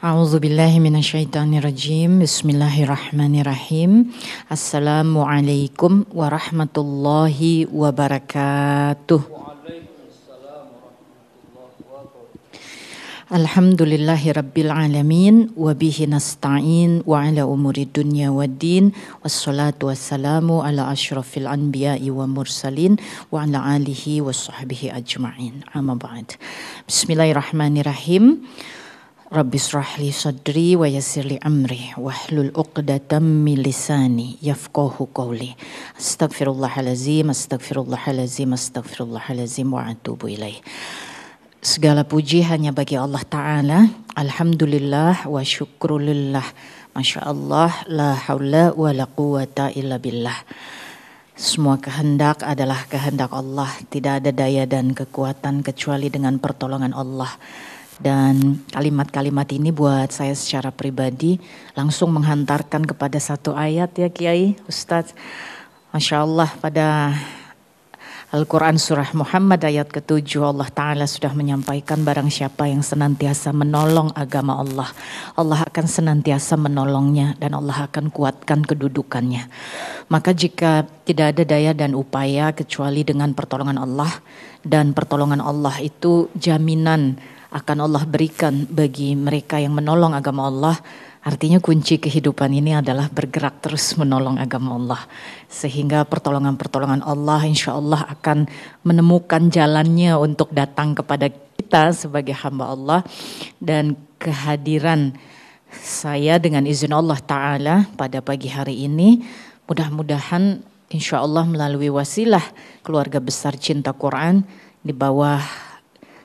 أعوذ بالله من الشيطان الرجيم بسم الله الرحمن الرحيم السلام عليكم ورحمة الله وبركاته الحمد لله رب العالمين وبه نستعين وعلى أمور الدنيا والدين والصلاة والسلام على أشرف الأنبياء والمرسلين وعلى آله وصحبه أجمعين أما بعد بسم الله الرحمن الرحيم Rabbi srahli sadri wa yassirli amri wahlul uqdatam min lisani yafqahu qawli. Astaghfirullahalazim, astaghfirullahalazim, astaghfirullahalazim, wa atubu ilaih. Segala puji hanya bagi Allah Ta'ala. Alhamdulillah wa syukrulillah. Masya Allah, la hawla wa la quwata illa billah. Semua kehendak adalah kehendak Allah. Tidak ada daya dan kekuatan kecuali dengan pertolongan Allah. Dan kalimat-kalimat ini buat saya secara pribadi langsung menghantarkan kepada satu ayat ya Kiai, Ustadz. Masya Allah pada Al-Quran Surah Muhammad ayat ke-7 Allah Ta'ala sudah menyampaikan barang siapa yang senantiasa menolong agama Allah. Allah akan senantiasa menolongnya dan Allah akan kuatkan kedudukannya. Maka jika tidak ada daya dan upaya kecuali dengan pertolongan Allah dan pertolongan Allah itu jaminan akan Allah berikan bagi mereka yang menolong agama Allah. Artinya kunci kehidupan ini adalah bergerak terus menolong agama Allah. Sehingga pertolongan-pertolongan Allah insya Allah akan menemukan jalannya untuk datang kepada kita sebagai hamba Allah. Dan kehadiran saya dengan izin Allah Ta'ala pada pagi hari ini mudah-mudahan insya Allah melalui wasilah keluarga besar cinta Quran di bawah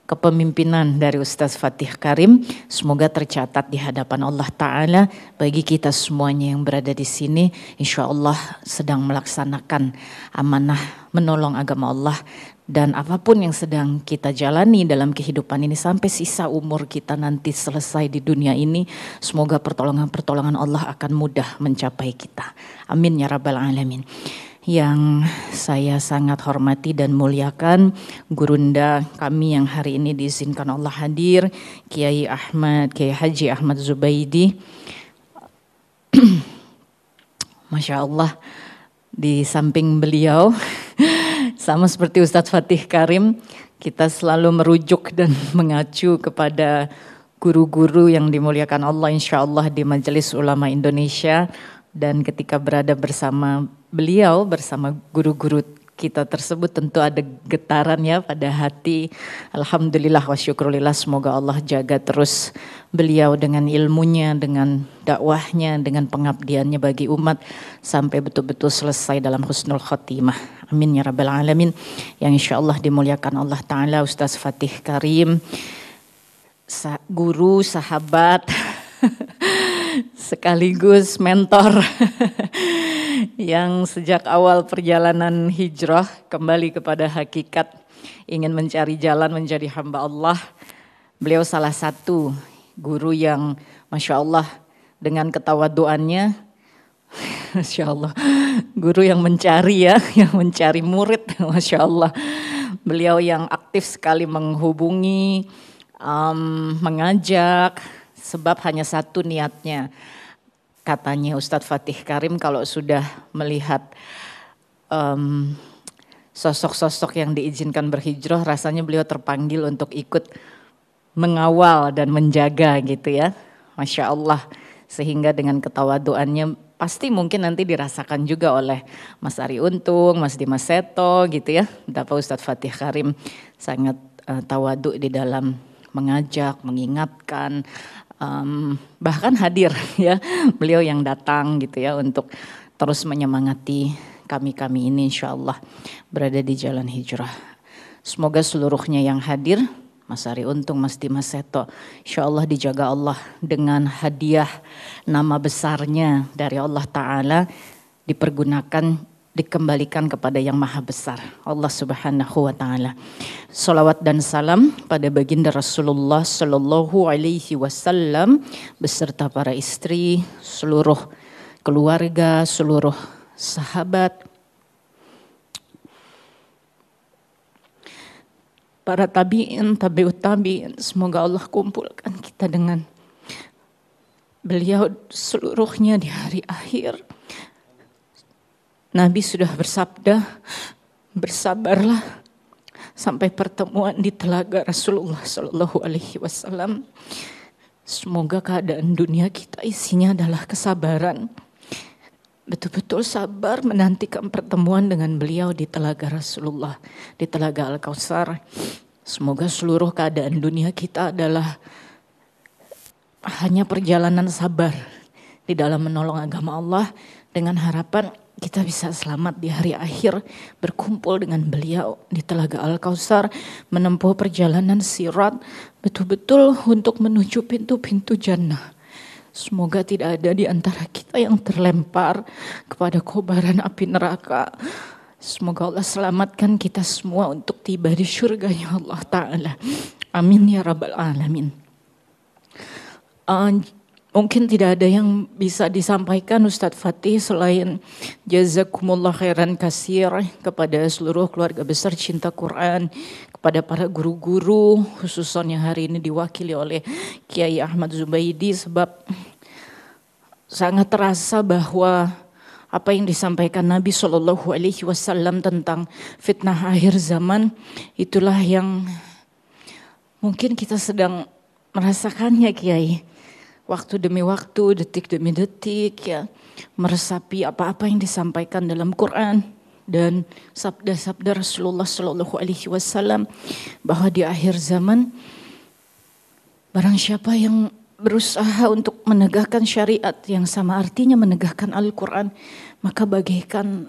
kepemimpinan dari Ustaz Fatih Karim semoga tercatat di hadapan Allah Ta'ala bagi kita semuanya yang berada di sini insya Allah sedang melaksanakan amanah menolong agama Allah dan apapun yang sedang kita jalani dalam kehidupan ini sampai sisa umur kita nanti selesai di dunia ini semoga pertolongan-pertolongan Allah akan mudah mencapai kita amin ya rabbal alamin yang saya sangat hormati dan muliakan, gurunda kami yang hari ini diizinkan Allah hadir, Kiai Ahmad, Kiai Haji Ahmad Zubaidi. Masya Allah, di samping beliau, sama seperti Ustadz Fatih Karim, kita selalu merujuk dan mengacu kepada guru-guru yang dimuliakan Allah insya Allah di Majelis Ulama Indonesia dan ketika berada bersama beliau bersama guru-guru kita tersebut tentu ada getarannya pada hati. Alhamdulillah wa syukurillah semoga Allah jaga terus beliau dengan ilmunya, dengan dakwahnya, dengan pengabdiannya bagi umat sampai betul-betul selesai dalam husnul khotimah. Amin ya rabbal alamin. Yang insya Allah dimuliakan Allah Ta'ala Ustaz Fatih Karim, guru, sahabat, sekaligus mentor. yang sejak awal perjalanan hijrah kembali kepada hakikat ingin mencari jalan menjadi hamba Allah. Beliau salah satu guru yang Masya Allah dengan ketawaduannya, Masya Allah, guru yang mencari ya, yang mencari murid, Masya Allah. Beliau yang aktif sekali menghubungi, um, mengajak, sebab hanya satu niatnya katanya Ustadz Fatih Karim kalau sudah melihat um, sosok-sosok yang diizinkan berhijrah rasanya beliau terpanggil untuk ikut mengawal dan menjaga gitu ya. Masya Allah sehingga dengan ketawaduannya pasti mungkin nanti dirasakan juga oleh Mas Ari Untung, Mas Dimas Seto gitu ya. Betapa Ustadz Fatih Karim sangat uh, tawadu di dalam mengajak, mengingatkan, um, bahkan hadir ya beliau yang datang gitu ya untuk terus menyemangati kami-kami ini insya Allah berada di jalan hijrah. Semoga seluruhnya yang hadir, Mas Ari Untung, Mas Dimas Seto, insya Allah dijaga Allah dengan hadiah nama besarnya dari Allah Ta'ala dipergunakan dikembalikan kepada yang maha besar Allah subhanahu wa ta'ala Salawat dan salam pada baginda Rasulullah sallallahu alaihi wasallam beserta para istri, seluruh keluarga, seluruh sahabat, para tabiin, tabiut tabiin. Semoga Allah kumpulkan kita dengan beliau seluruhnya di hari akhir Nabi sudah bersabda, bersabarlah sampai pertemuan di telaga Rasulullah Shallallahu Alaihi Wasallam. Semoga keadaan dunia kita isinya adalah kesabaran. Betul-betul sabar menantikan pertemuan dengan beliau di telaga Rasulullah, di telaga Al-Kausar. Semoga seluruh keadaan dunia kita adalah hanya perjalanan sabar di dalam menolong agama Allah dengan harapan kita bisa selamat di hari akhir berkumpul dengan beliau di Telaga Al-Kausar menempuh perjalanan sirat betul-betul untuk menuju pintu-pintu jannah. Semoga tidak ada di antara kita yang terlempar kepada kobaran api neraka. Semoga Allah selamatkan kita semua untuk tiba di surganya Allah Ta'ala. Amin ya Rabbal Alamin. Uh, mungkin tidak ada yang bisa disampaikan Ustadz Fatih selain jazakumullah khairan kasir kepada seluruh keluarga besar cinta Quran, kepada para guru-guru khususnya yang hari ini diwakili oleh Kiai Ahmad Zubaidi sebab sangat terasa bahwa apa yang disampaikan Nabi Shallallahu Alaihi Wasallam tentang fitnah akhir zaman itulah yang mungkin kita sedang merasakannya Kiai waktu demi waktu, detik demi detik ya, meresapi apa-apa yang disampaikan dalam Quran dan sabda-sabda Rasulullah Shallallahu Alaihi Wasallam bahwa di akhir zaman barangsiapa yang berusaha untuk menegakkan syariat yang sama artinya menegakkan Al-Quran maka bagaikan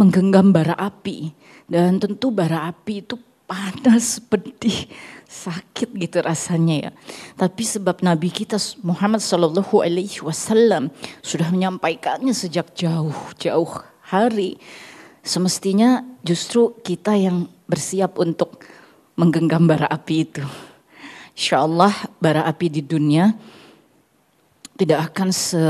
menggenggam bara api dan tentu bara api itu panas pedih sakit gitu rasanya ya. Tapi sebab Nabi kita Muhammad Shallallahu Alaihi Wasallam sudah menyampaikannya sejak jauh-jauh hari, semestinya justru kita yang bersiap untuk menggenggam bara api itu. Insya Allah bara api di dunia tidak akan se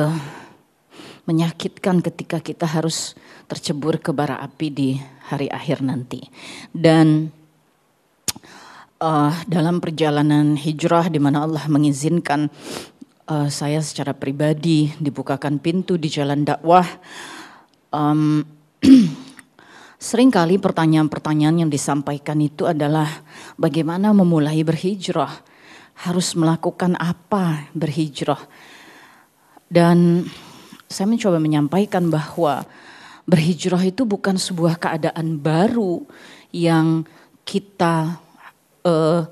menyakitkan ketika kita harus tercebur ke bara api di hari akhir nanti. Dan uh, dalam perjalanan hijrah di mana Allah mengizinkan uh, saya secara pribadi dibukakan pintu di jalan dakwah. Um, Seringkali pertanyaan-pertanyaan yang disampaikan itu adalah bagaimana memulai berhijrah, harus melakukan apa berhijrah. Dan saya mencoba menyampaikan bahwa berhijrah itu bukan sebuah keadaan baru yang kita uh,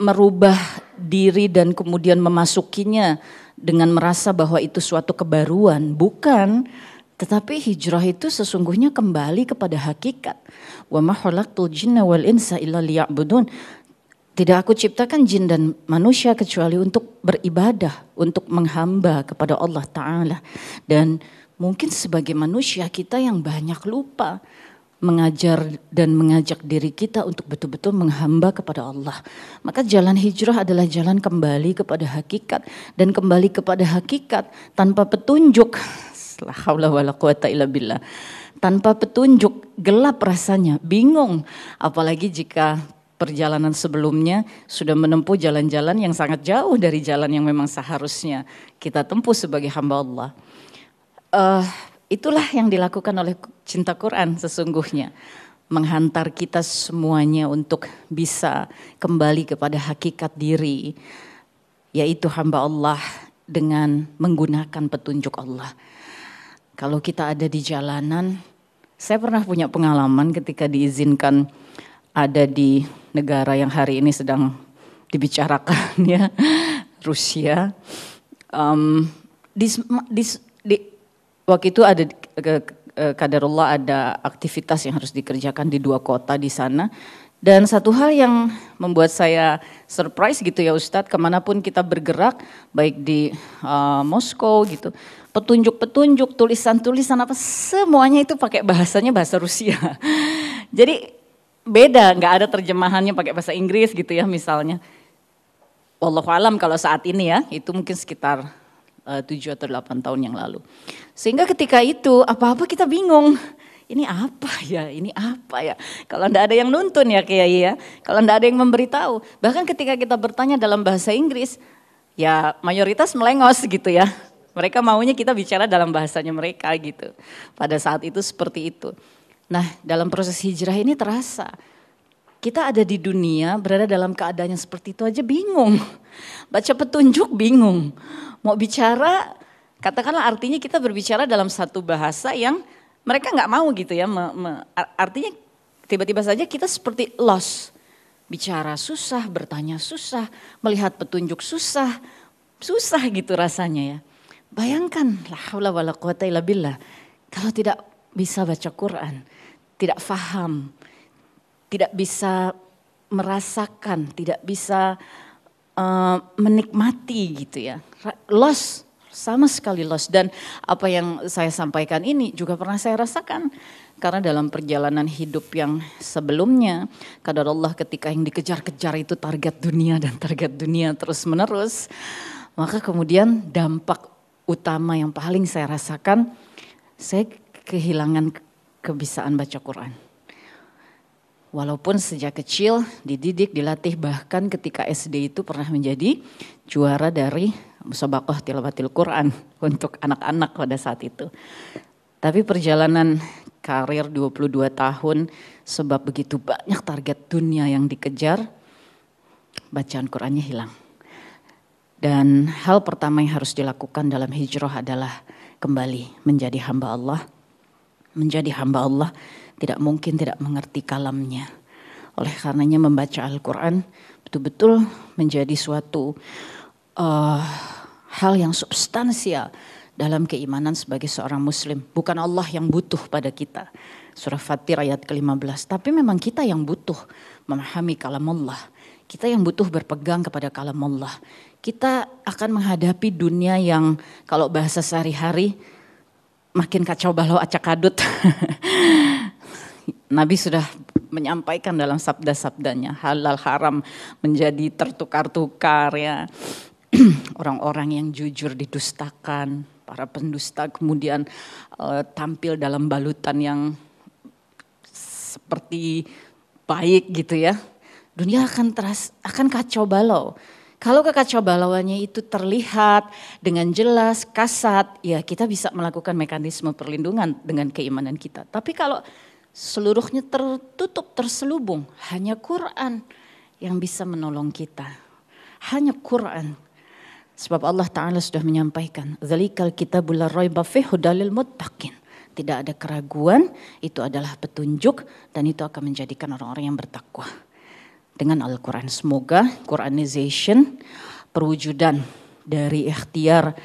merubah diri dan kemudian memasukinya dengan merasa bahwa itu suatu kebaruan, bukan. Tetapi hijrah itu sesungguhnya kembali kepada hakikat. Wa ma khalaqtul jinna wal insa illa liya'budun. Tidak aku ciptakan jin dan manusia kecuali untuk beribadah, untuk menghamba kepada Allah Ta'ala. Dan mungkin sebagai manusia kita yang banyak lupa mengajar dan mengajak diri kita untuk betul-betul menghamba kepada Allah. Maka jalan hijrah adalah jalan kembali kepada hakikat dan kembali kepada hakikat tanpa petunjuk. Tanpa petunjuk gelap rasanya, bingung apalagi jika perjalanan sebelumnya sudah menempuh jalan-jalan yang sangat jauh dari jalan yang memang seharusnya kita tempuh sebagai hamba Allah. Uh, Itulah yang dilakukan oleh cinta Quran sesungguhnya. Menghantar kita semuanya untuk bisa kembali kepada hakikat diri. Yaitu hamba Allah dengan menggunakan petunjuk Allah. Kalau kita ada di jalanan, saya pernah punya pengalaman ketika diizinkan ada di negara yang hari ini sedang dibicarakan ya, Rusia. Um, di, di, Waktu itu ada kadarullah ada aktivitas yang harus dikerjakan di dua kota di sana. Dan satu hal yang membuat saya surprise gitu ya Ustadz, kemanapun kita bergerak, baik di uh, Moskow gitu, petunjuk-petunjuk, tulisan-tulisan apa, semuanya itu pakai bahasanya bahasa Rusia. Jadi beda, nggak ada terjemahannya pakai bahasa Inggris gitu ya misalnya. Wallahualam kalau saat ini ya, itu mungkin sekitar Eh, tujuh atau delapan tahun yang lalu. Sehingga ketika itu apa-apa kita bingung. Ini apa ya? Ini apa ya? Kalau ndak ada yang nuntun ya kiai ya. Kalau ndak ada yang memberitahu. Bahkan ketika kita bertanya dalam bahasa Inggris, ya mayoritas melengos gitu ya. Mereka maunya kita bicara dalam bahasanya mereka gitu. Pada saat itu seperti itu. Nah, dalam proses hijrah ini terasa kita ada di dunia, berada dalam keadaan yang seperti itu aja bingung. Baca petunjuk bingung. Mau bicara, katakanlah artinya kita berbicara dalam satu bahasa yang mereka nggak mau gitu ya. Me, me, artinya tiba-tiba saja kita seperti lost. Bicara susah, bertanya susah, melihat petunjuk susah, susah gitu rasanya ya. Bayangkan, la billah. Kalau tidak bisa baca Quran, tidak faham, tidak bisa merasakan, tidak bisa uh, menikmati gitu ya. Loss sama sekali loss dan apa yang saya sampaikan ini juga pernah saya rasakan karena dalam perjalanan hidup yang sebelumnya kadar Allah ketika yang dikejar-kejar itu target dunia dan target dunia terus menerus maka kemudian dampak utama yang paling saya rasakan saya kehilangan kebisaan baca Quran Walaupun sejak kecil dididik, dilatih, bahkan ketika SD itu pernah menjadi juara dari musabakoh tilawatil Quran untuk anak-anak pada saat itu. Tapi perjalanan karir 22 tahun sebab begitu banyak target dunia yang dikejar, bacaan Qurannya hilang. Dan hal pertama yang harus dilakukan dalam hijrah adalah kembali menjadi hamba Allah menjadi hamba Allah tidak mungkin tidak mengerti kalamnya. Oleh karenanya membaca Al-Quran betul-betul menjadi suatu uh, hal yang substansial dalam keimanan sebagai seorang muslim. Bukan Allah yang butuh pada kita. Surah Fatir ayat ke-15. Tapi memang kita yang butuh memahami kalam Allah. Kita yang butuh berpegang kepada kalam Allah. Kita akan menghadapi dunia yang kalau bahasa sehari-hari makin kacau balau acak kadut. Nabi sudah menyampaikan dalam sabda-sabdanya halal haram menjadi tertukar-tukar ya. Orang-orang yang jujur didustakan, para pendusta kemudian uh, tampil dalam balutan yang seperti baik gitu ya. Dunia akan teras akan kacau balau. Kalau kekacaubalauannya itu terlihat dengan jelas, kasat, ya kita bisa melakukan mekanisme perlindungan dengan keimanan kita. Tapi kalau seluruhnya tertutup, terselubung, hanya Quran yang bisa menolong kita. Hanya Quran. Sebab Allah Ta'ala sudah menyampaikan, Zalikal kitabullah roiba hudalil muttaqin tidak ada keraguan, itu adalah petunjuk dan itu akan menjadikan orang-orang yang bertakwa dengan Al-Quran. Semoga Quranization perwujudan dari ikhtiar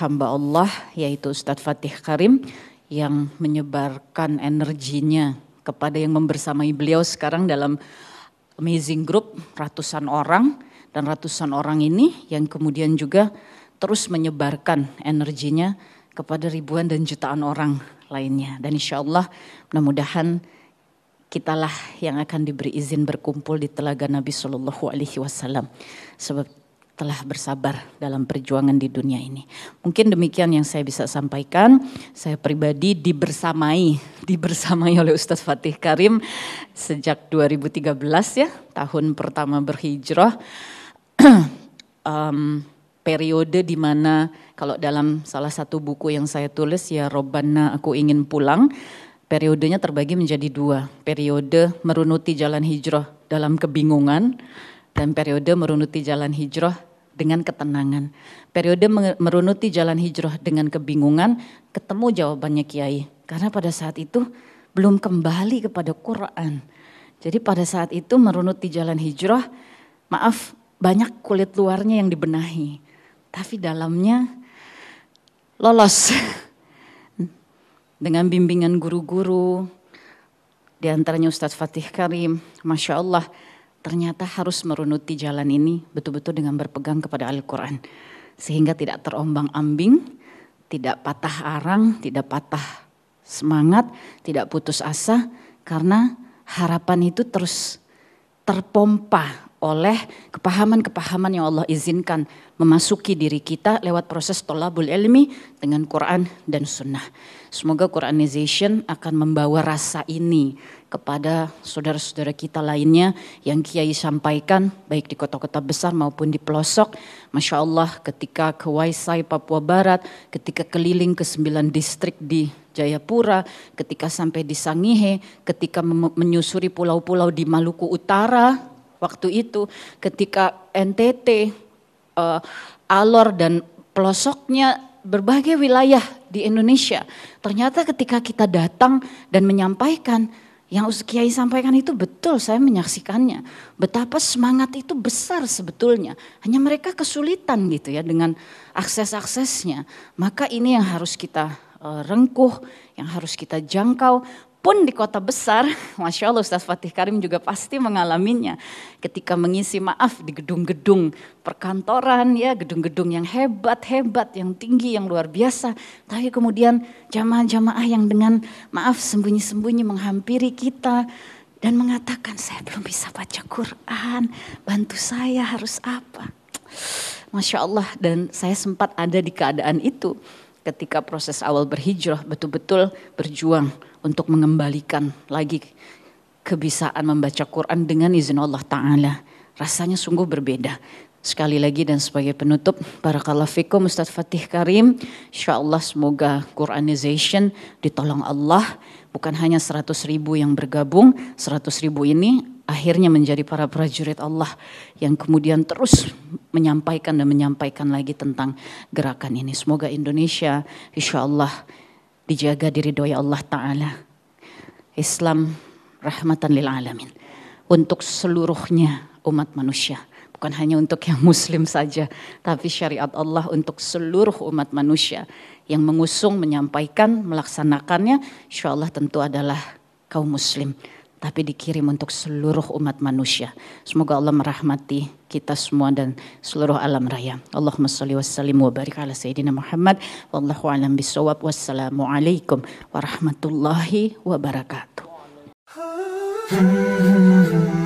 hamba Allah yaitu Ustadz Fatih Karim yang menyebarkan energinya kepada yang membersamai beliau sekarang dalam amazing group ratusan orang dan ratusan orang ini yang kemudian juga terus menyebarkan energinya kepada ribuan dan jutaan orang lainnya dan insya Allah mudah-mudahan kitalah yang akan diberi izin berkumpul di telaga Nabi Shallallahu Alaihi Wasallam sebab telah bersabar dalam perjuangan di dunia ini. Mungkin demikian yang saya bisa sampaikan. Saya pribadi dibersamai, dibersamai oleh Ustadz Fatih Karim sejak 2013 ya, tahun pertama berhijrah. um, periode di mana kalau dalam salah satu buku yang saya tulis ya Robana aku ingin pulang Periodenya terbagi menjadi dua, periode merunuti jalan hijrah dalam kebingungan dan periode merunuti jalan hijrah dengan ketenangan. Periode merunuti jalan hijrah dengan kebingungan, ketemu jawabannya Kiai. Karena pada saat itu belum kembali kepada Quran. Jadi pada saat itu merunuti jalan hijrah, maaf banyak kulit luarnya yang dibenahi. Tapi dalamnya lolos. dengan bimbingan guru-guru, di antaranya Ustadz Fatih Karim, Masya Allah, ternyata harus merunuti jalan ini betul-betul dengan berpegang kepada Al-Quran. Sehingga tidak terombang ambing, tidak patah arang, tidak patah semangat, tidak putus asa, karena harapan itu terus terpompa oleh kepahaman-kepahaman yang Allah izinkan memasuki diri kita lewat proses tolabul ilmi dengan Quran dan Sunnah. Semoga Quranization akan membawa rasa ini kepada saudara-saudara kita lainnya yang Kiai sampaikan baik di kota-kota besar maupun di pelosok. Masya Allah ketika ke Waisai, Papua Barat, ketika keliling ke sembilan distrik di Jayapura, ketika sampai di Sangihe, ketika menyusuri pulau-pulau di Maluku Utara, Waktu itu ketika NTT, uh, eh, Alor dan pelosoknya berbagai wilayah di Indonesia. Ternyata ketika kita datang dan menyampaikan yang Ustaz Kiai sampaikan itu betul saya menyaksikannya. Betapa semangat itu besar sebetulnya. Hanya mereka kesulitan gitu ya dengan akses-aksesnya. Maka ini yang harus kita eh, rengkuh, yang harus kita jangkau pun di kota besar, Masya Allah Ustaz Fatih Karim juga pasti mengalaminya. Ketika mengisi maaf di gedung-gedung perkantoran, ya gedung-gedung yang hebat-hebat, yang tinggi, yang luar biasa. Tapi kemudian jamaah-jamaah yang dengan maaf sembunyi-sembunyi menghampiri kita dan mengatakan saya belum bisa baca Quran, bantu saya harus apa. Masya Allah dan saya sempat ada di keadaan itu ketika proses awal berhijrah betul-betul berjuang untuk mengembalikan lagi kebisaan membaca Quran dengan izin Allah Ta'ala. Rasanya sungguh berbeda. Sekali lagi dan sebagai penutup, Barakallah Fikum Ustaz Fatih Karim, InsyaAllah semoga Quranization ditolong Allah, bukan hanya 100 ribu yang bergabung, 100 ribu ini akhirnya menjadi para prajurit Allah yang kemudian terus menyampaikan dan menyampaikan lagi tentang gerakan ini. Semoga Indonesia insya Allah dijaga diri doya Allah Ta'ala. Islam rahmatan lil alamin. Untuk seluruhnya umat manusia. Bukan hanya untuk yang muslim saja. Tapi syariat Allah untuk seluruh umat manusia. Yang mengusung, menyampaikan, melaksanakannya. Insya Allah tentu adalah kaum muslim tapi dikirim untuk seluruh umat manusia. Semoga Allah merahmati kita semua dan seluruh alam raya. Allahumma salli wa sallim wa barik ala Sayyidina Muhammad. Wallahu alam bisawab. Wassalamualaikum warahmatullahi wabarakatuh.